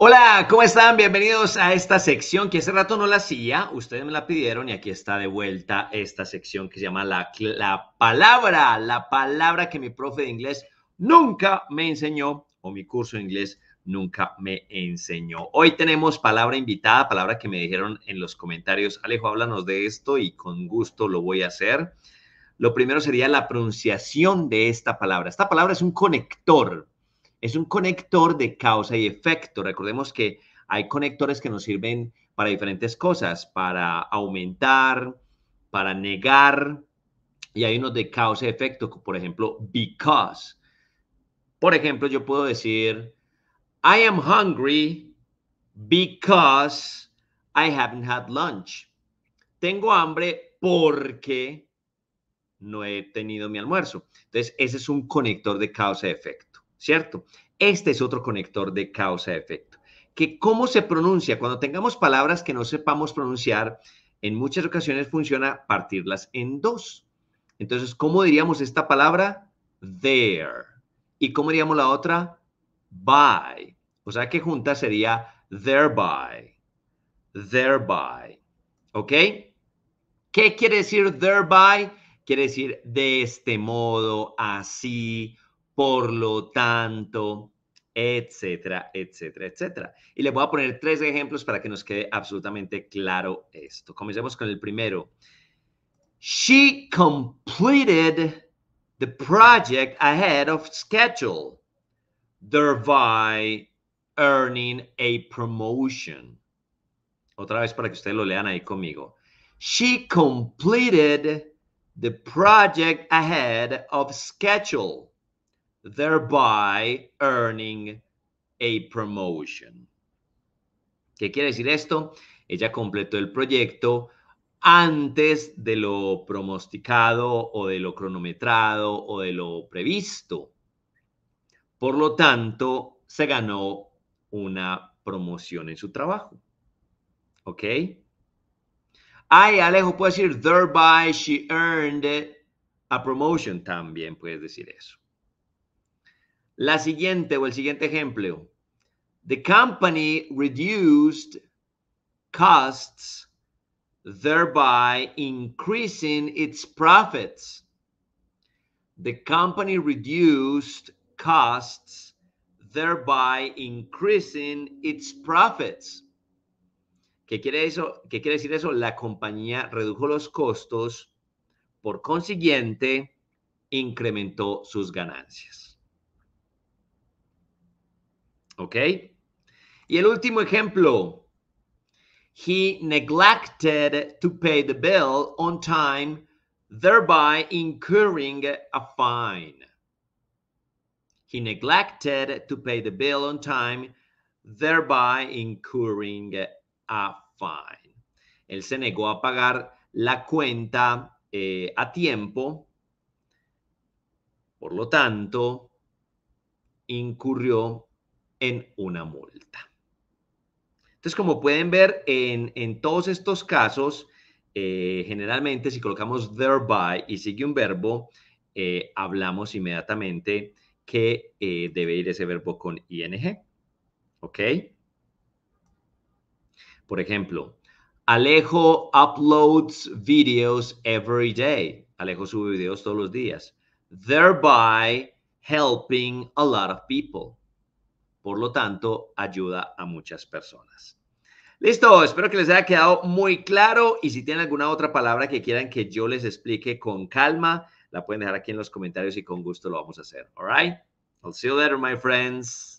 Hola, ¿cómo están? Bienvenidos a esta sección que hace rato no la hacía, ustedes me la pidieron y aquí está de vuelta esta sección que se llama la, la palabra, la palabra que mi profe de inglés nunca me enseñó o mi curso de inglés nunca me enseñó. Hoy tenemos palabra invitada, palabra que me dijeron en los comentarios, Alejo, háblanos de esto y con gusto lo voy a hacer. Lo primero sería la pronunciación de esta palabra. Esta palabra es un conector es un conector de causa y efecto. Recordemos que hay conectores que nos sirven para diferentes cosas, para aumentar, para negar, y hay unos de causa y efecto, por ejemplo, because. Por ejemplo, yo puedo decir, I am hungry because I haven't had lunch. Tengo hambre porque no he tenido mi almuerzo. Entonces, ese es un conector de causa y efecto. ¿cierto? Este es otro conector de causa-efecto, que cómo se pronuncia, cuando tengamos palabras que no sepamos pronunciar, en muchas ocasiones funciona partirlas en dos. Entonces, ¿cómo diríamos esta palabra? There. ¿Y cómo diríamos la otra? By. O sea que junta sería thereby. Thereby. ¿Ok? ¿Qué quiere decir thereby? Quiere decir de este modo, así, por lo tanto, etcétera, etcétera, etcétera. Y le voy a poner tres ejemplos para que nos quede absolutamente claro esto. Comencemos con el primero. She completed the project ahead of schedule, thereby earning a promotion. Otra vez para que ustedes lo lean ahí conmigo. She completed the project ahead of schedule thereby earning a promotion. ¿Qué quiere decir esto? Ella completó el proyecto antes de lo pronosticado o de lo cronometrado o de lo previsto. Por lo tanto, se ganó una promoción en su trabajo. ¿Ok? Ay, Alejo, puede decir, thereby she earned a promotion. También puedes decir eso. La siguiente o el siguiente ejemplo. The company reduced costs, thereby increasing its profits. The company reduced costs, thereby increasing its profits. ¿Qué quiere, eso? ¿Qué quiere decir eso? La compañía redujo los costos, por consiguiente, incrementó sus ganancias. ¿Ok? Y el último ejemplo. He neglected to pay the bill on time, thereby incurring a fine. He neglected to pay the bill on time, thereby incurring a fine. Él se negó a pagar la cuenta eh, a tiempo, por lo tanto, incurrió en una multa. Entonces, como pueden ver, en, todos estos casos, eh, generalmente si colocamos thereby y sigue un verbo, eh, hablamos inmediatamente que eh, debe ir ese verbo con ing. ¿Ok? Por ejemplo, Alejo uploads videos every day. Alejo sube videos todos los días. Thereby helping a lot of people. Por lo tanto, ayuda a muchas personas. Listo, espero que les haya quedado muy claro y si tienen alguna otra palabra que quieran que yo les explique con calma, la pueden dejar aquí en los comentarios y con gusto lo vamos a hacer. All right? I'll see you later, my friends.